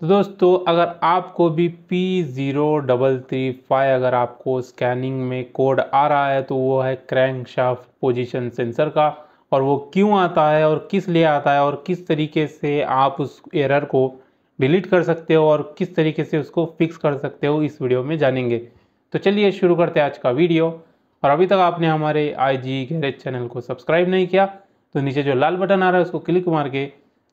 तो दोस्तों अगर आपको भी P zero double three five अगर आपको स्कैनिंग में कोड आ रहा है तो वो है क्रैंक शाफ्ट पोजिशन सेंसर का और वो क्यों आता है और किस लिए आता है और किस तरीके से आप उस एरर को डिलीट कर सकते हो और किस तरीके से उसको फिक्स कर सकते हो इस वीडियो में जानेंगे तो चलिए शुरू करते हैं आज का वीडियो और अभी तक आपने हमारे आई जी गैरेज चैनल को सब्सक्राइब नहीं किया तो नीचे जो लाल बटन आ रहा है उसको क्लिक मार के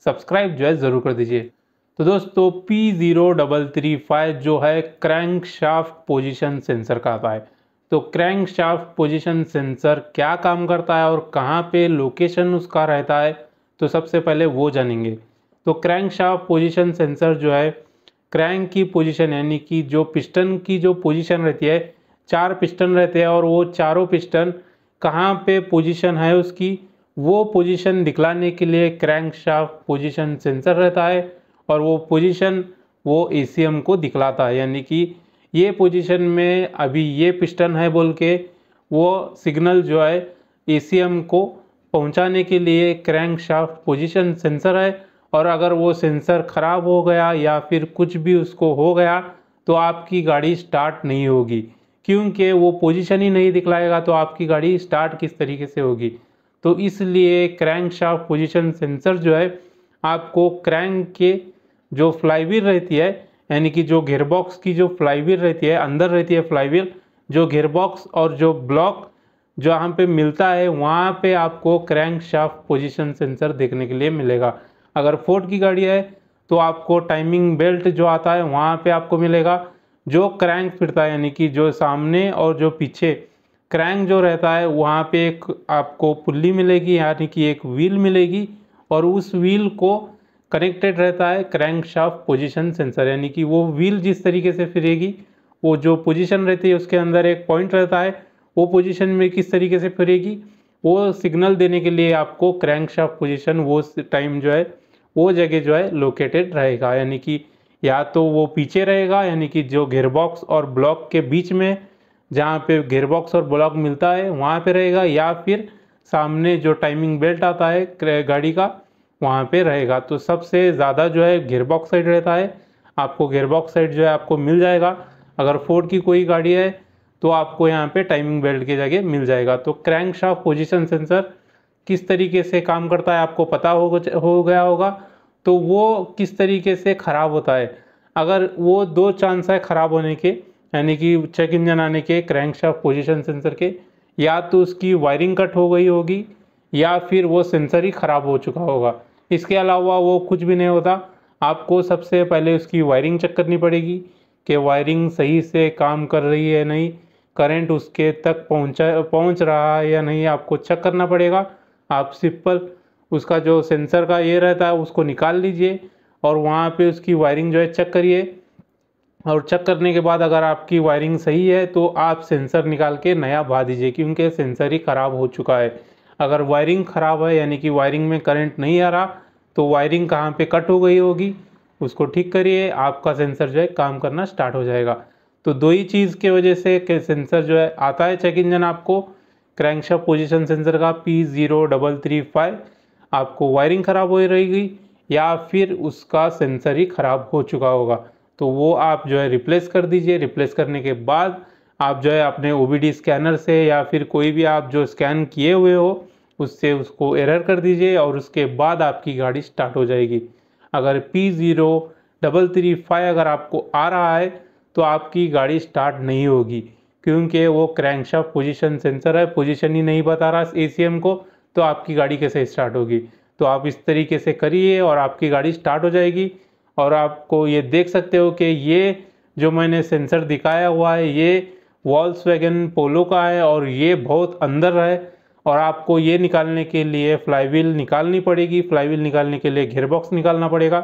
सब्सक्राइब जो है ज़रूर कर दीजिए तो दोस्तों P zero double three five जो है क्रैंक शाफ्ट पोजिशन सेंसर का आता है तो क्रैंक शाफ्ट पोजिशन सेंसर क्या काम करता है और कहाँ पे लोकेशन उसका रहता है तो सबसे पहले वो जानेंगे तो क्रैंक शाफ्ट पोजिशन सेंसर जो है क्रैंक की पोजिशन यानी कि जो पिस्टन की जो पोजिशन रहती है चार पिस्टन रहते हैं और वो चारों पिस्टन कहाँ पे पोजीशन है उसकी वो पोजीशन दिखलाने के लिए क्रैंक शाफ्ट पोजीशन सेंसर रहता है और वो पोजीशन वो ए को दिखलाता है यानी कि ये पोजीशन में अभी ये पिस्टन है बोल के वो सिग्नल जो है ए को पहुंचाने के लिए क्रैंक शाफ्ट पोजीशन सेंसर है और अगर वो सेंसर ख़राब हो गया या फिर कुछ भी उसको हो गया तो आपकी गाड़ी स्टार्ट नहीं होगी क्योंकि वो पोजीशन ही नहीं दिखलाएगा तो आपकी गाड़ी स्टार्ट किस तरीके से होगी तो इसलिए क्रैंक शाफ्ट पोजीशन सेंसर जो है आपको क्रैंक के जो फ्लाईवील रहती है यानी कि जो घेरबॉक्स की जो फ्लाईवील रहती है अंदर रहती है फ्लाईवील जो घेरबॉक्स और जो ब्लॉक जो यहाँ पे मिलता है वहाँ पे आपको क्रैंक शाफ्ट पोजिशन सेंसर देखने के लिए मिलेगा अगर फोर्ट की गाड़ी है तो आपको टाइमिंग बेल्ट जो आता है वहाँ पे आपको मिलेगा जो क्रैंक फिरता है यानी कि जो सामने और जो पीछे क्रैंक जो रहता है वहाँ पे एक आपको पुल्ली मिलेगी यानी कि एक व्हील मिलेगी और उस व्हील को कनेक्टेड रहता है क्रैंक शाफ्ट पोजिशन सेंसर यानी कि वो व्हील जिस तरीके से फिरेगी वो जो पोजीशन रहती है उसके अंदर एक पॉइंट रहता है वो पोजीशन में किस तरीके से फिरेगी वो सिग्नल देने के लिए आपको क्रैंक शाफ्ट पोजिशन वो टाइम जो है वो जगह जो है लोकेटेड रहेगा यानी कि या तो वो पीछे रहेगा यानी कि जो गेयरबॉक्स और ब्लॉक के बीच में जहाँ पे गेयरबॉक्स और ब्लॉक मिलता है वहाँ पे रहेगा या फिर सामने जो टाइमिंग बेल्ट आता है गाड़ी का वहाँ पे रहेगा तो सबसे ज़्यादा जो है गियरबॉक्स साइड रहता है आपको गियरबॉक्स साइड जो है आपको मिल जाएगा अगर फोर्ड की कोई गाड़ी है तो आपको यहाँ पे टाइमिंग बेल्ट की जगह मिल जाएगा तो क्रैंक शाफ्ट पोजिशन सेंसर किस तरीके से काम करता है आपको पता हो हो गया होगा तो वो किस तरीके से ख़राब होता है अगर वो दो चांस है ख़राब होने के यानी कि चेक इंजन आने के क्रैंक शाफ्ट पोजिशन सेंसर के या तो उसकी वायरिंग कट हो गई होगी या फिर वो सेंसर ही ख़राब हो चुका होगा इसके अलावा वो कुछ भी नहीं होता आपको सबसे पहले उसकी वायरिंग चेक करनी पड़ेगी कि वायरिंग सही से काम कर रही है नहीं करंट उसके तक पहुंचा पहुंच रहा है या नहीं आपको चेक करना पड़ेगा आप सिंपल उसका जो सेंसर का ये रहता है उसको निकाल लीजिए और वहाँ पे उसकी वायरिंग जो है चेक करिए और चेक करने के बाद अगर आपकी वायरिंग सही है तो आप सेंसर निकाल के नया भा दीजिए क्योंकि सेंसर ही ख़राब हो चुका है अगर वायरिंग ख़राब है यानी कि वायरिंग में करंट नहीं आ रहा तो वायरिंग कहाँ पे कट हो गई होगी उसको ठीक करिए आपका सेंसर जो है काम करना स्टार्ट हो जाएगा तो दो ही चीज़ के वजह से के सेंसर जो है आता है चेक इंजन आपको क्रैंकशा पोजीशन सेंसर का P zero double three five आपको वायरिंग ख़राब हो रहेगी या फिर उसका सेंसर ही ख़राब हो चुका होगा तो वो आप जो है रिप्लेस कर दीजिए रिप्लेस करने के बाद आप जो है अपने ओ स्कैनर से या फिर कोई भी आप जो स्कैन किए हुए हो उससे उसको एरर कर दीजिए और उसके बाद आपकी गाड़ी स्टार्ट हो जाएगी अगर P zero double three five अगर आपको आ रहा है तो आपकी गाड़ी स्टार्ट नहीं होगी क्योंकि वो क्रैंकशाफ्ट पोजीशन सेंसर है पोजीशन ही नहीं बता रहा एसीएम को तो आपकी गाड़ी कैसे स्टार्ट होगी तो आप इस तरीके से करिए और आपकी गाड़ी स्टार्ट हो जाएगी और आपको ये देख सकते हो कि ये जो मैंने सेंसर दिखाया हुआ है ये वॉल्स पोलो का है और ये बहुत अंदर है और आपको ये निकालने के लिए व्हील निकालनी पड़ेगी व्हील निकालने के लिए घेयर बॉक्स निकालना पड़ेगा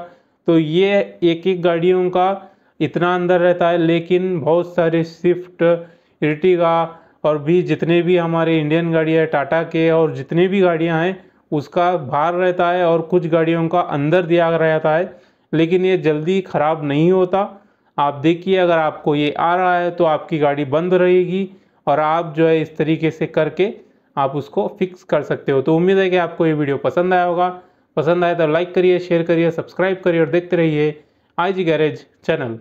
तो ये एक एक गाड़ियों का इतना अंदर रहता है लेकिन बहुत सारे स्विफ्ट इर्टिगा और भी जितने भी हमारे इंडियन गाड़ियाँ टाटा के और जितने भी गाड़ियाँ हैं उसका भार रहता है और कुछ गाड़ियों का अंदर दिया रहता है लेकिन ये जल्दी ख़राब नहीं होता आप देखिए अगर आपको ये आ रहा है तो आपकी गाड़ी बंद रहेगी और आप जो है इस तरीके से करके आप उसको फिक्स कर सकते हो तो उम्मीद है कि आपको ये वीडियो पसंद आया होगा पसंद आए तो लाइक करिए शेयर करिए सब्सक्राइब करिए और देखते रहिए आई जी गैरेज चैनल